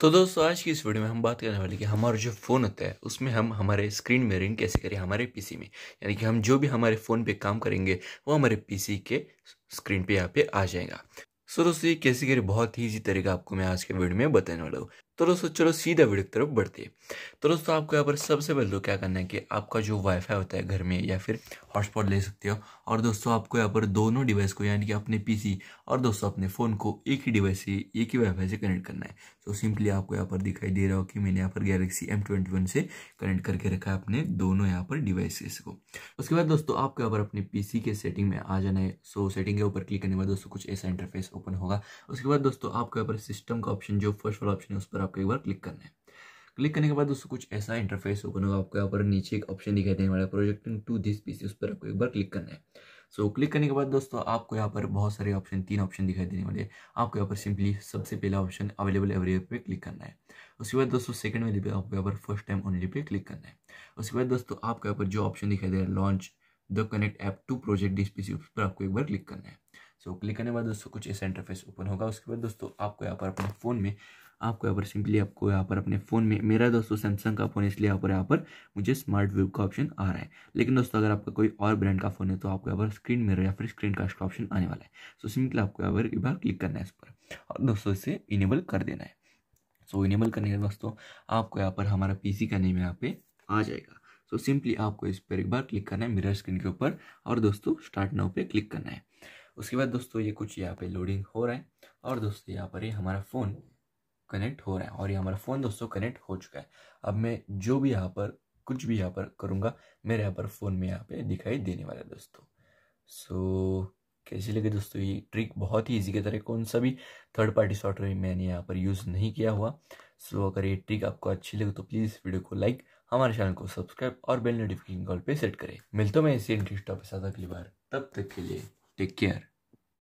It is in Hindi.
तो दोस्तों आज की इस वीडियो में हम बात करने वाले कि हमारा जो फ़ोन होता है उसमें हम हमारे स्क्रीन मिररिंग कैसे करें हमारे पीसी में यानी कि हम जो भी हमारे फ़ोन पे काम करेंगे वो हमारे पीसी के स्क्रीन पे यहाँ पे आ जाएगा सो दोस्तों ये कैसे करें बहुत ही ईजी तरीका आपको मैं आज के वीडियो में बताने वाला हूँ तो दोस्तों चलो सीधा वीडियो की तरफ बढ़ते हैं तो दोस्तों आपको यहाँ पर सबसे पहले तो क्या करना है कि आपका जो वाईफाई होता है घर में या फिर हॉटस्पॉट ले सकते हो और दोस्तों आपको यहाँ पर दोनों डिवाइस को यानी कि अपने पीसी और दोस्तों अपने फ़ोन को एक ही डिवाइस से एक ही वाईफाई से कनेक्ट करना है तो सिंपली आपको यहाँ पर दिखाई दे रहा हो कि मैंने यहाँ पर गैलेक्सी एम से कनेक्ट करके रखा है अपने दोनों यहाँ पर डिवाइसेस को उसके बाद दोस्तों आपको यहाँ पर अपने पी के सेटिंग में आ जाना है सो सेटिंग के ऊपर क्लिक करने के बाद दोस्तों कुछ ऐसा इंटरफेस ओपन होगा उसके बाद दोस्तों आपको यहाँ पर सिस्टम का ऑप्शन जो फर्स्ट वाला ऑप्शन है उस पर आपको एक बार क्लिक करना है क्लिक करने के बाद दोस्तों कुछ ऐसा इंटरफेस ओपन होगा आपको यहाँ पर नीचे एक ऑप्शन दिखाई देने वाला प्रोजेक्टिंग टू दिस पीसी उस पर आपको एक बार क्लिक करना है सो so, क्लिक करने के बाद दोस्तों आपको यहाँ पर बहुत सारे ऑप्शन तीन ऑप्शन दिखाई देने वाले हैं आपको यहाँ पर सिंपली सबसे पहला ऑप्शन अवेलेबल एवरीवेयर पे क्लिक करना है उसके बाद दोस्तों सेकंड वाले पे आपको यहाँ पर फर्स्ट टाइम ओनली पे क्लिक करना है उसके बाद दोस्तों आपको यहाँ पर जो ऑप्शन दिखाई दे रहा है launch the connect app to project this P उस पर आपको एक बार क्लिक करना है सो so, क्लिक करने के बाद दोस्तों कुछ ऐसा इंटरफेस ओपन होगा उसके बाद दोस्तों आपको यहाँ पर अपने फ़ोन में आपको यहाँ पर सिंपली आपको यहाँ पर अपने फ़ोन में मेरा दोस्तों सैमसंग का फ़ोन इसलिए यहाँ पर यहाँ पर मुझे स्मार्ट व्यू का ऑप्शन आ रहा है लेकिन दोस्तों अगर आपका कोई और ब्रांड का फ़ोन है तो आपको यहाँ पर स्क्रीन मिरर या फिर स्क्रीन कास्ट का ऑप्शन आने वाला है सो सिंपली आपको यहाँ पर एक बार क्लिक करना है इस पर और दोस्तों इसे इनेबल कर देना है सो इनेबल करने के दोस्तों आपको यहाँ पर हमारा सी का नेम यहाँ पे आ जाएगा सो so, सिंपली आपको इस पर एक बार क्लिक करना है मिरर स्क्रीन के ऊपर और दोस्तों स्टार्ट नाउ पे क्लिक करना है उसके बाद दोस्तों ये कुछ यहाँ पे लोडिंग हो रहा है और दोस्तों यहाँ पर ये हमारा फ़ोन कनेक्ट हो रहा है और ये हमारा फ़ोन दोस्तों कनेक्ट हो चुका है अब मैं जो भी यहाँ पर कुछ भी यहाँ पर करूँगा मेरे यहाँ पर फ़ोन में यहाँ पे दिखाई देने वाला है दोस्तों सो so, कैसी लगी दोस्तों ये ट्रिक बहुत ही ईजी के तरह कौन सा भी थर्ड पार्टी सॉफ्टवेयर मैंने यहाँ पर यूज़ नहीं किया हुआ सो so, अगर ये ट्रिक आपको अच्छी लगे तो प्लीज़ वीडियो को लाइक हमारे चैनल को सब्सक्राइब और बेल नोटिफिकेशन कॉल पे सेट करें मिलते मैं इसी इंटरेस्ट के साथ अगली बार तब तक के लिए टेक केयर